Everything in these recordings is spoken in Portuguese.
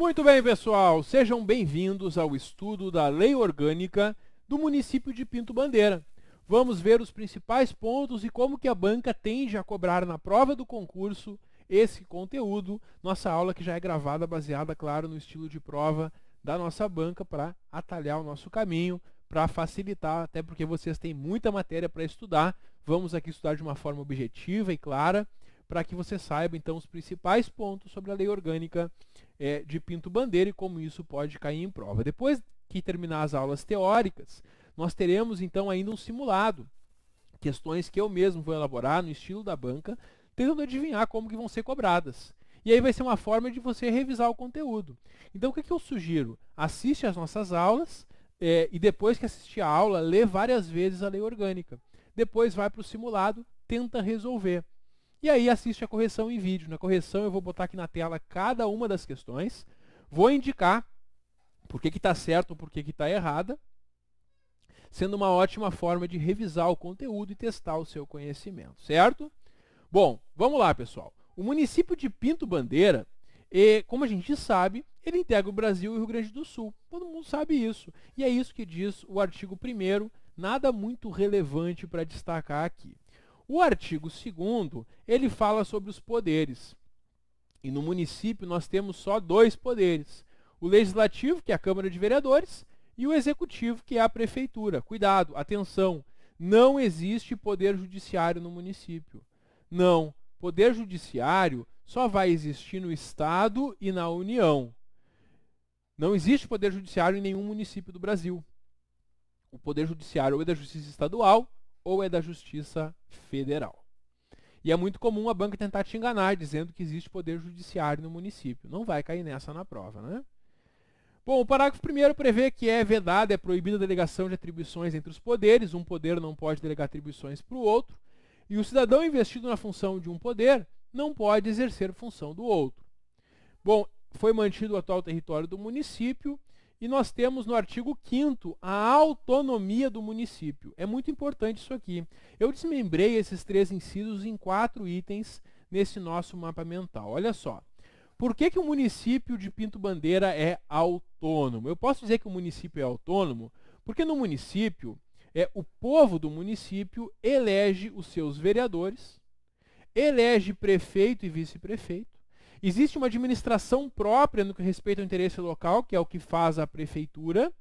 Muito bem, pessoal, sejam bem-vindos ao estudo da Lei Orgânica do município de Pinto Bandeira. Vamos ver os principais pontos e como que a banca tende a cobrar na prova do concurso esse conteúdo, nossa aula que já é gravada baseada, claro, no estilo de prova da nossa banca para atalhar o nosso caminho, para facilitar, até porque vocês têm muita matéria para estudar. Vamos aqui estudar de uma forma objetiva e clara para que você saiba então os principais pontos sobre a lei orgânica é, de Pinto Bandeira e como isso pode cair em prova. Depois que terminar as aulas teóricas, nós teremos então ainda um simulado, questões que eu mesmo vou elaborar no estilo da banca, tentando adivinhar como que vão ser cobradas. E aí vai ser uma forma de você revisar o conteúdo. Então o que, que eu sugiro? Assiste às nossas aulas é, e depois que assistir a aula, lê várias vezes a lei orgânica. Depois vai para o simulado, tenta resolver. E aí assiste a correção em vídeo. Na correção eu vou botar aqui na tela cada uma das questões, vou indicar por que está certo ou por que está errada, sendo uma ótima forma de revisar o conteúdo e testar o seu conhecimento, certo? Bom, vamos lá, pessoal. O município de Pinto Bandeira, e, como a gente sabe, ele integra o Brasil e o Rio Grande do Sul. Todo mundo sabe isso. E é isso que diz o artigo 1 nada muito relevante para destacar aqui. O artigo 2 ele fala sobre os poderes. E no município nós temos só dois poderes: o legislativo, que é a Câmara de Vereadores, e o executivo, que é a prefeitura. Cuidado, atenção, não existe poder judiciário no município. Não, poder judiciário só vai existir no estado e na União. Não existe poder judiciário em nenhum município do Brasil. O poder judiciário ou é da justiça estadual ou é da Justiça Federal. E é muito comum a banca tentar te enganar dizendo que existe poder judiciário no município. Não vai cair nessa na prova, né? Bom, o parágrafo primeiro prevê que é vedada, é proibida a delegação de atribuições entre os poderes, um poder não pode delegar atribuições para o outro, e o cidadão investido na função de um poder não pode exercer função do outro. Bom, foi mantido o atual território do município e nós temos no artigo 5 a autonomia do município. É muito importante isso aqui. Eu desmembrei esses três incisos em quatro itens nesse nosso mapa mental. Olha só. Por que, que o município de Pinto Bandeira é autônomo? Eu posso dizer que o município é autônomo porque no município, é, o povo do município elege os seus vereadores, elege prefeito e vice-prefeito, Existe uma administração própria no que respeita ao interesse local, que é o que faz a prefeitura,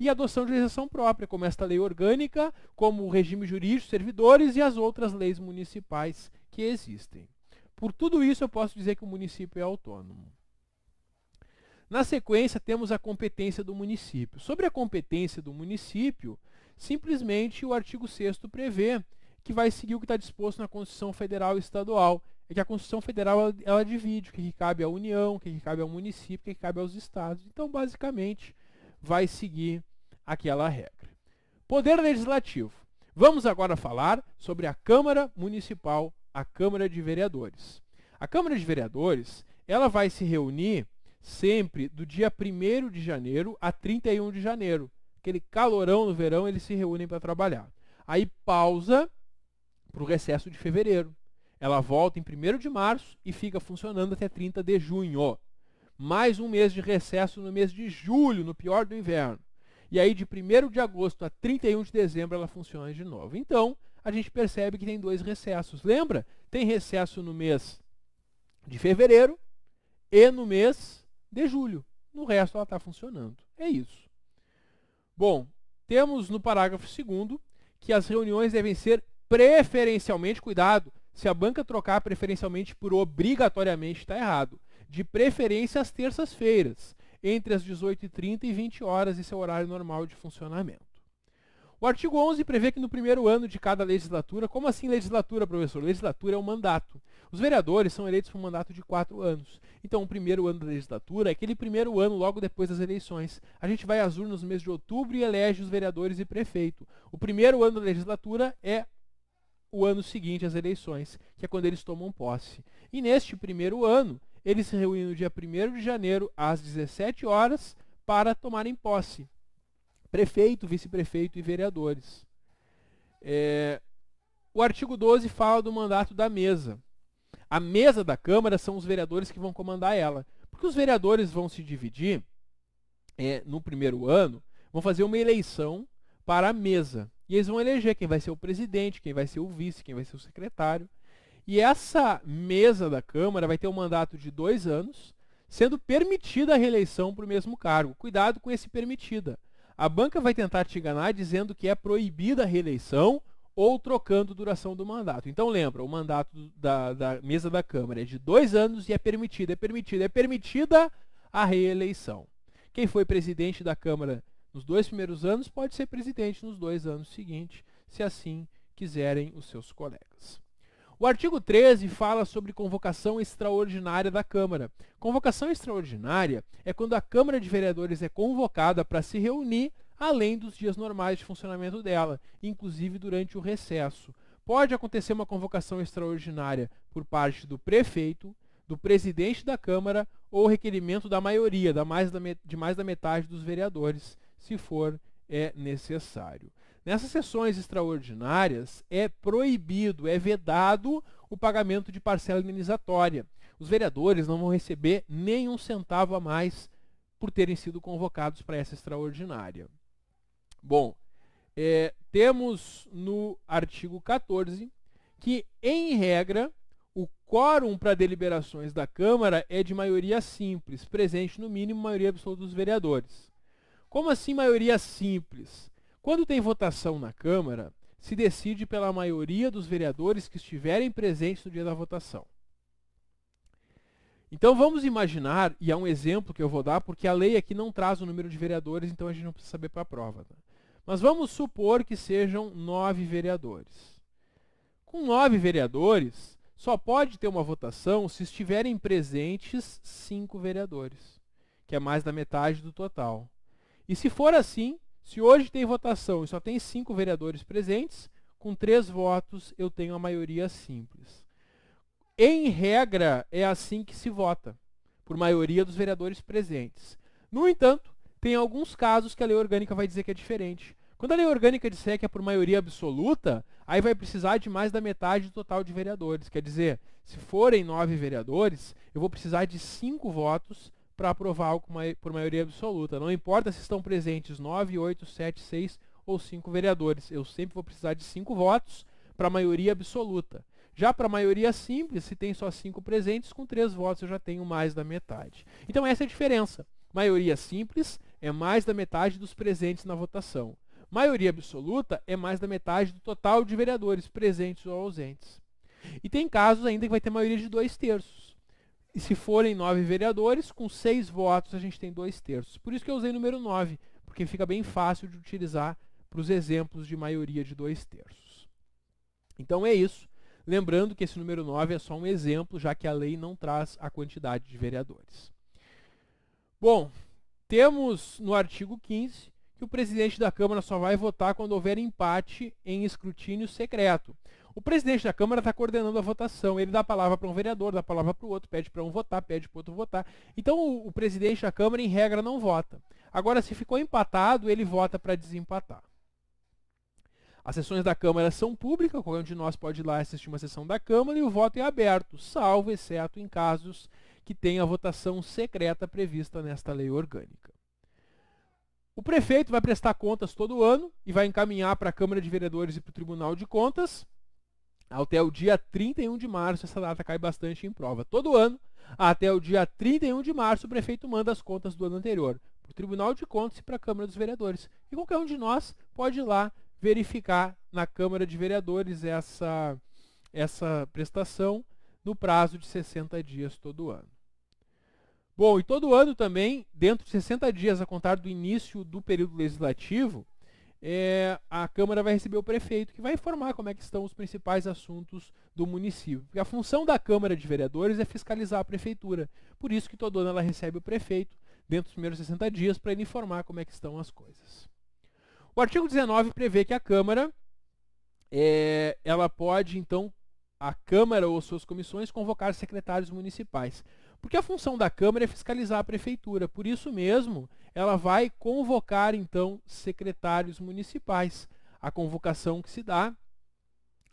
e adoção de legislação própria, como esta lei orgânica, como o regime jurídico, servidores e as outras leis municipais que existem. Por tudo isso, eu posso dizer que o município é autônomo. Na sequência, temos a competência do município. Sobre a competência do município, simplesmente o artigo 6 prevê que vai seguir o que está disposto na Constituição Federal e Estadual, é que a Constituição Federal ela divide o que cabe à União, o que cabe ao município, o que cabe aos estados. Então, basicamente, vai seguir aquela regra. Poder Legislativo. Vamos agora falar sobre a Câmara Municipal, a Câmara de Vereadores. A Câmara de Vereadores, ela vai se reunir sempre do dia 1 de janeiro a 31 de janeiro. Aquele calorão no verão, eles se reúnem para trabalhar. Aí pausa para o recesso de fevereiro. Ela volta em 1 de março e fica funcionando até 30 de junho. Mais um mês de recesso no mês de julho, no pior do inverno. E aí, de 1 de agosto a 31 de dezembro, ela funciona de novo. Então, a gente percebe que tem dois recessos. Lembra? Tem recesso no mês de fevereiro e no mês de julho. No resto, ela está funcionando. É isso. Bom, temos no parágrafo 2 que as reuniões devem ser preferencialmente, cuidado, se a banca trocar preferencialmente por obrigatoriamente, está errado. De preferência às terças-feiras, entre as 18h30 e 20 horas, esse é o horário normal de funcionamento. O artigo 11 prevê que no primeiro ano de cada legislatura, como assim legislatura, professor? Legislatura é um mandato. Os vereadores são eleitos por um mandato de quatro anos. Então, o primeiro ano da legislatura é aquele primeiro ano logo depois das eleições. A gente vai às urnas no mês de outubro e elege os vereadores e prefeito. O primeiro ano da legislatura é o ano seguinte às eleições, que é quando eles tomam posse. E neste primeiro ano, eles se reúnem no dia 1 de janeiro, às 17 horas, para tomarem posse. Prefeito, vice-prefeito e vereadores. É, o artigo 12 fala do mandato da mesa. A mesa da Câmara são os vereadores que vão comandar ela. Porque os vereadores vão se dividir é, no primeiro ano, vão fazer uma eleição para a mesa. E eles vão eleger quem vai ser o presidente, quem vai ser o vice, quem vai ser o secretário. E essa mesa da Câmara vai ter um mandato de dois anos, sendo permitida a reeleição para o mesmo cargo. Cuidado com esse permitida. A banca vai tentar te enganar dizendo que é proibida a reeleição ou trocando duração do mandato. Então lembra, o mandato da, da mesa da Câmara é de dois anos e é permitida, é permitida, é permitida a reeleição. Quem foi presidente da Câmara nos dois primeiros anos, pode ser presidente nos dois anos seguintes, se assim quiserem os seus colegas. O artigo 13 fala sobre convocação extraordinária da Câmara. Convocação extraordinária é quando a Câmara de Vereadores é convocada para se reunir além dos dias normais de funcionamento dela, inclusive durante o recesso. Pode acontecer uma convocação extraordinária por parte do prefeito, do presidente da Câmara ou requerimento da maioria, da mais da de mais da metade dos vereadores, se for é necessário. Nessas sessões extraordinárias, é proibido, é vedado o pagamento de parcela indenizatória. Os vereadores não vão receber nenhum centavo a mais por terem sido convocados para essa extraordinária. Bom, é, temos no artigo 14 que, em regra, o quórum para deliberações da Câmara é de maioria simples, presente no mínimo maioria absoluta dos vereadores. Como assim maioria simples? Quando tem votação na Câmara, se decide pela maioria dos vereadores que estiverem presentes no dia da votação. Então vamos imaginar, e há é um exemplo que eu vou dar, porque a lei aqui não traz o número de vereadores, então a gente não precisa saber para a prova. Né? Mas vamos supor que sejam nove vereadores. Com nove vereadores, só pode ter uma votação se estiverem presentes cinco vereadores, que é mais da metade do total. E se for assim, se hoje tem votação e só tem cinco vereadores presentes, com três votos eu tenho a maioria simples. Em regra, é assim que se vota, por maioria dos vereadores presentes. No entanto, tem alguns casos que a lei orgânica vai dizer que é diferente. Quando a lei orgânica disser que é por maioria absoluta, aí vai precisar de mais da metade do total de vereadores. Quer dizer, se forem nove vereadores, eu vou precisar de cinco votos para aprovar algo por maioria absoluta. Não importa se estão presentes 9, 8, 7, 6 ou 5 vereadores. Eu sempre vou precisar de 5 votos para maioria absoluta. Já para a maioria simples, se tem só 5 presentes, com 3 votos eu já tenho mais da metade. Então essa é a diferença. Maioria simples é mais da metade dos presentes na votação. Maioria absoluta é mais da metade do total de vereadores presentes ou ausentes. E tem casos ainda que vai ter maioria de dois terços. E se forem nove vereadores, com seis votos a gente tem dois terços. Por isso que eu usei número 9, porque fica bem fácil de utilizar para os exemplos de maioria de dois terços. Então é isso. Lembrando que esse número 9 é só um exemplo, já que a lei não traz a quantidade de vereadores. Bom, temos no artigo 15 que o presidente da Câmara só vai votar quando houver empate em escrutínio secreto. O presidente da Câmara está coordenando a votação. Ele dá a palavra para um vereador, dá a palavra para o outro, pede para um votar, pede para o outro votar. Então o, o presidente da Câmara, em regra, não vota. Agora, se ficou empatado, ele vota para desempatar. As sessões da Câmara são públicas, qualquer um de nós pode ir lá assistir uma sessão da Câmara e o voto é aberto, salvo exceto em casos que tenha votação secreta prevista nesta lei orgânica. O prefeito vai prestar contas todo ano e vai encaminhar para a Câmara de Vereadores e para o Tribunal de Contas até o dia 31 de março, essa data cai bastante em prova. Todo ano, até o dia 31 de março, o prefeito manda as contas do ano anterior para o Tribunal de Contas e para a Câmara dos Vereadores. E qualquer um de nós pode ir lá verificar na Câmara de Vereadores essa, essa prestação no prazo de 60 dias todo ano. Bom, e todo ano também, dentro de 60 dias a contar do início do período legislativo, é, a Câmara vai receber o prefeito, que vai informar como é que estão os principais assuntos do município. E a função da Câmara de Vereadores é fiscalizar a prefeitura. Por isso que toda ano ela recebe o prefeito dentro dos primeiros 60 dias para ele informar como é que estão as coisas. O artigo 19 prevê que a Câmara é, ela pode, então, a Câmara ou suas comissões convocar secretários municipais. Porque a função da Câmara é fiscalizar a prefeitura. Por isso mesmo, ela vai convocar, então, secretários municipais. A convocação que se dá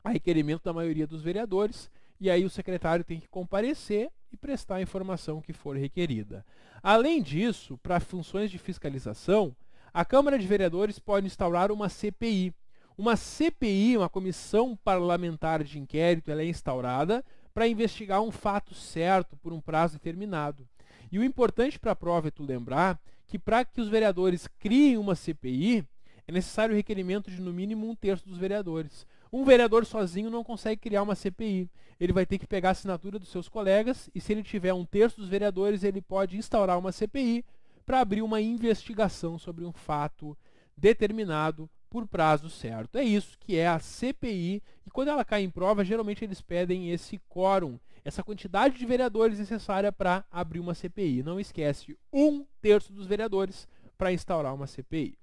a requerimento da maioria dos vereadores, e aí o secretário tem que comparecer e prestar a informação que for requerida. Além disso, para funções de fiscalização, a Câmara de Vereadores pode instaurar uma CPI. Uma CPI, uma Comissão Parlamentar de Inquérito, ela é instaurada para investigar um fato certo por um prazo determinado. E o importante para a prova é tu lembrar que para que os vereadores criem uma CPI, é necessário o requerimento de no mínimo um terço dos vereadores. Um vereador sozinho não consegue criar uma CPI. Ele vai ter que pegar a assinatura dos seus colegas e se ele tiver um terço dos vereadores, ele pode instaurar uma CPI para abrir uma investigação sobre um fato determinado por prazo certo. É isso que é a CPI e quando ela cai em prova, geralmente eles pedem esse quórum, essa quantidade de vereadores necessária para abrir uma CPI. Não esquece, um terço dos vereadores para instaurar uma CPI.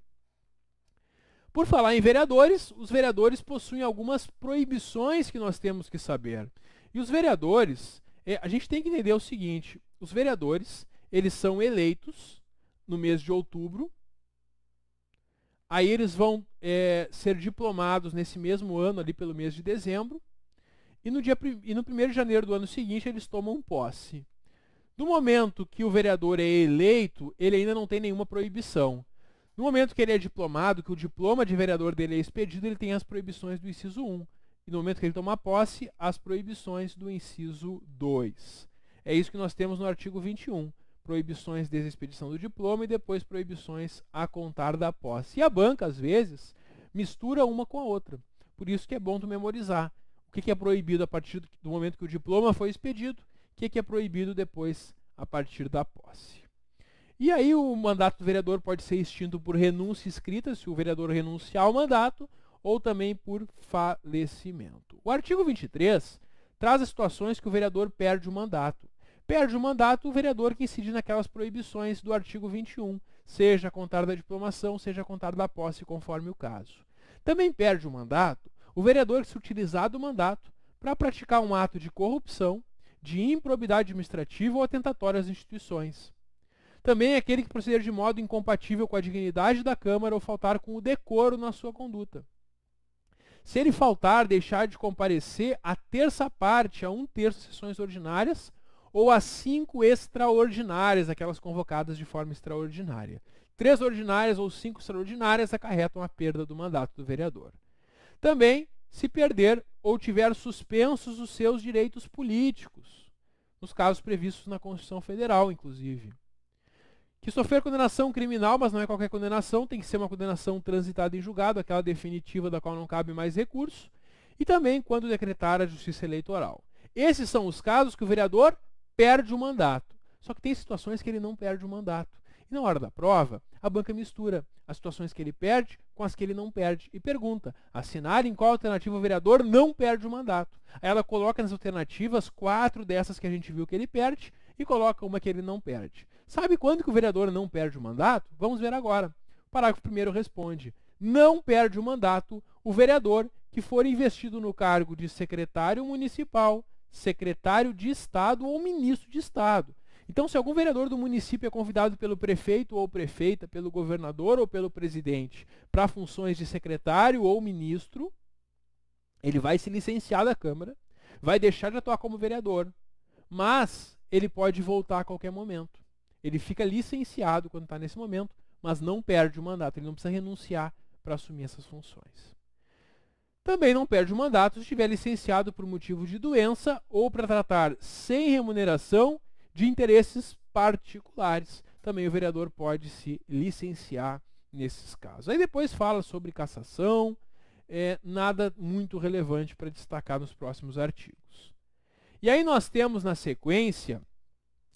Por falar em vereadores, os vereadores possuem algumas proibições que nós temos que saber. E os vereadores, é, a gente tem que entender o seguinte: os vereadores, eles são eleitos no mês de outubro Aí eles vão é, ser diplomados nesse mesmo ano, ali pelo mês de dezembro. E no, dia, e no 1 de janeiro do ano seguinte, eles tomam posse. No momento que o vereador é eleito, ele ainda não tem nenhuma proibição. No momento que ele é diplomado, que o diploma de vereador dele é expedido, ele tem as proibições do inciso 1. E no momento que ele toma posse, as proibições do inciso 2. É isso que nós temos no artigo 21 proibições desde a expedição do diploma e depois proibições a contar da posse. E a banca, às vezes, mistura uma com a outra. Por isso que é bom tu memorizar. O que, é proibido a partir do momento que o diploma foi expedido, o que é proibido depois a partir da posse. E aí o mandato do vereador pode ser extinto por renúncia escrita, se o vereador renunciar ao mandato, ou também por falecimento. O artigo 23 traz as situações que o vereador perde o mandato. Perde o mandato o vereador que incide naquelas proibições do artigo 21, seja a contar da diplomação, seja a contar da posse, conforme o caso. Também perde o mandato o vereador que se utilizar do mandato para praticar um ato de corrupção, de improbidade administrativa ou atentatório às instituições. Também é aquele que proceder de modo incompatível com a dignidade da Câmara ou faltar com o decoro na sua conduta. Se ele faltar, deixar de comparecer a terça parte a um terço de sessões ordinárias ou as cinco extraordinárias, aquelas convocadas de forma extraordinária. Três ordinárias ou cinco extraordinárias acarretam a perda do mandato do vereador. Também, se perder ou tiver suspensos os seus direitos políticos, nos casos previstos na Constituição Federal, inclusive. Que sofrer condenação criminal, mas não é qualquer condenação, tem que ser uma condenação transitada em julgado, aquela definitiva da qual não cabe mais recurso, e também quando decretar a justiça eleitoral. Esses são os casos que o vereador perde o mandato. Só que tem situações que ele não perde o mandato. E na hora da prova, a banca mistura as situações que ele perde com as que ele não perde e pergunta: assinar em qual alternativa o vereador não perde o mandato. Aí ela coloca nas alternativas quatro dessas que a gente viu que ele perde e coloca uma que ele não perde. Sabe quando que o vereador não perde o mandato? Vamos ver agora. O parágrafo primeiro responde: não perde o mandato o vereador que for investido no cargo de secretário municipal secretário de Estado ou ministro de Estado. Então, se algum vereador do município é convidado pelo prefeito ou prefeita, pelo governador ou pelo presidente para funções de secretário ou ministro, ele vai se licenciar da Câmara, vai deixar de atuar como vereador, mas ele pode voltar a qualquer momento. Ele fica licenciado quando está nesse momento, mas não perde o mandato, ele não precisa renunciar para assumir essas funções. Também não perde o mandato se estiver licenciado por motivo de doença ou para tratar sem remuneração de interesses particulares. Também o vereador pode se licenciar nesses casos. Aí depois fala sobre cassação, é, nada muito relevante para destacar nos próximos artigos. E aí nós temos na sequência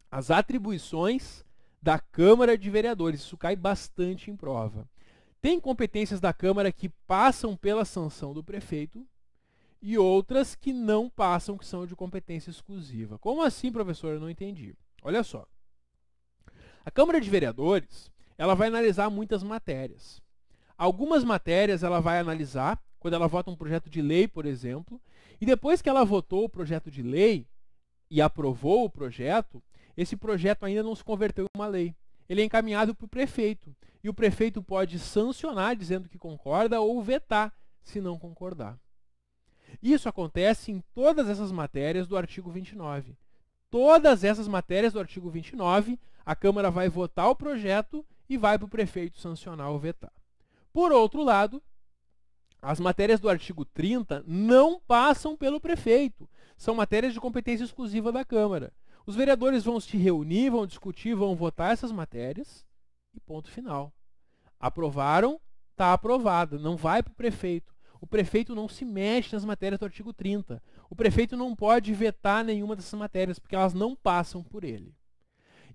as atribuições da Câmara de Vereadores. Isso cai bastante em prova. Tem competências da Câmara que passam pela sanção do prefeito e outras que não passam, que são de competência exclusiva. Como assim, professor? Eu não entendi. Olha só. A Câmara de Vereadores, ela vai analisar muitas matérias. Algumas matérias ela vai analisar quando ela vota um projeto de lei, por exemplo, e depois que ela votou o projeto de lei e aprovou o projeto, esse projeto ainda não se converteu em uma lei ele é encaminhado para o prefeito. E o prefeito pode sancionar dizendo que concorda ou vetar se não concordar. Isso acontece em todas essas matérias do artigo 29. Todas essas matérias do artigo 29, a Câmara vai votar o projeto e vai para o prefeito sancionar ou vetar. Por outro lado, as matérias do artigo 30 não passam pelo prefeito. São matérias de competência exclusiva da Câmara. Os vereadores vão se reunir, vão discutir, vão votar essas matérias e ponto final. Aprovaram, está aprovado, não vai para o prefeito. O prefeito não se mexe nas matérias do artigo 30. O prefeito não pode vetar nenhuma dessas matérias, porque elas não passam por ele.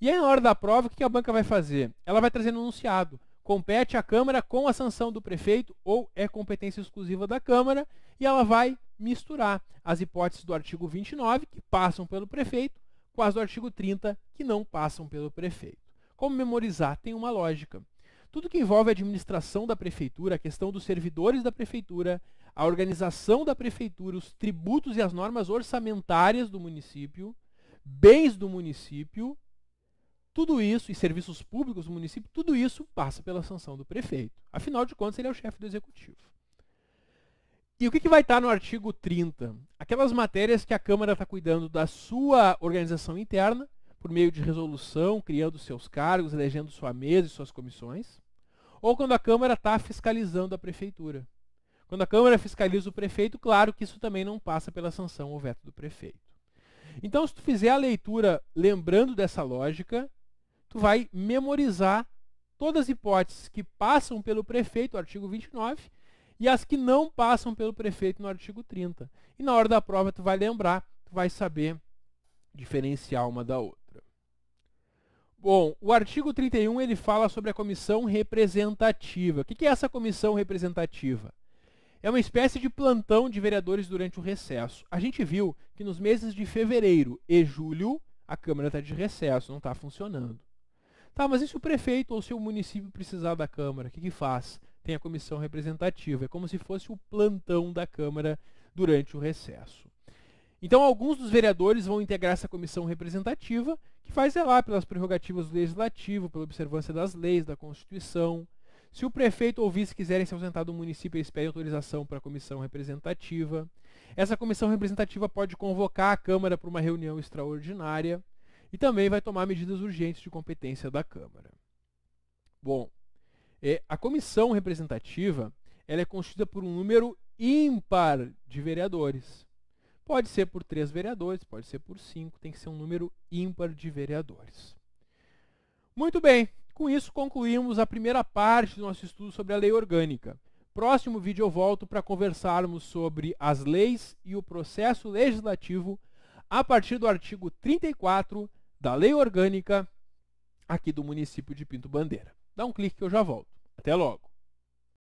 E aí, na hora da prova, o que a banca vai fazer? Ela vai trazer um enunciado. Compete à Câmara com a sanção do prefeito ou é competência exclusiva da Câmara e ela vai misturar as hipóteses do artigo 29, que passam pelo prefeito, as do artigo 30, que não passam pelo prefeito. Como memorizar tem uma lógica. Tudo que envolve a administração da prefeitura, a questão dos servidores da prefeitura, a organização da prefeitura, os tributos e as normas orçamentárias do município, bens do município, tudo isso, e serviços públicos do município, tudo isso passa pela sanção do prefeito. Afinal de contas, ele é o chefe do executivo. E o que, que vai estar tá no artigo 30? Aquelas matérias que a Câmara está cuidando da sua organização interna, por meio de resolução, criando seus cargos, elegendo sua mesa e suas comissões, ou quando a Câmara está fiscalizando a Prefeitura. Quando a Câmara fiscaliza o prefeito, claro que isso também não passa pela sanção ou veto do prefeito. Então, se tu fizer a leitura lembrando dessa lógica, tu vai memorizar todas as hipóteses que passam pelo prefeito, artigo 29, e as que não passam pelo prefeito no artigo 30. E na hora da prova tu vai lembrar, tu vai saber diferenciar uma da outra. Bom, o artigo 31 ele fala sobre a comissão representativa. O que é essa comissão representativa? É uma espécie de plantão de vereadores durante o recesso. A gente viu que nos meses de fevereiro e julho a Câmara está de recesso, não está funcionando. Tá, mas e se o prefeito ou se o município precisar da Câmara, o que, que faz? tem a comissão representativa. É como se fosse o plantão da Câmara durante o recesso. Então, alguns dos vereadores vão integrar essa comissão representativa, que faz zelar é pelas prerrogativas do legislativo, pela observância das leis, da Constituição. Se o prefeito ou vice quiserem se ausentar do município, eles pedem autorização para a comissão representativa. Essa comissão representativa pode convocar a Câmara para uma reunião extraordinária e também vai tomar medidas urgentes de competência da Câmara. Bom, é, a comissão representativa ela é constituída por um número ímpar de vereadores. Pode ser por três vereadores, pode ser por cinco, tem que ser um número ímpar de vereadores. Muito bem, com isso concluímos a primeira parte do nosso estudo sobre a lei orgânica. Próximo vídeo eu volto para conversarmos sobre as leis e o processo legislativo a partir do artigo 34 da Lei Orgânica aqui do município de Pinto Bandeira. Dá um clique que eu já volto. Até logo.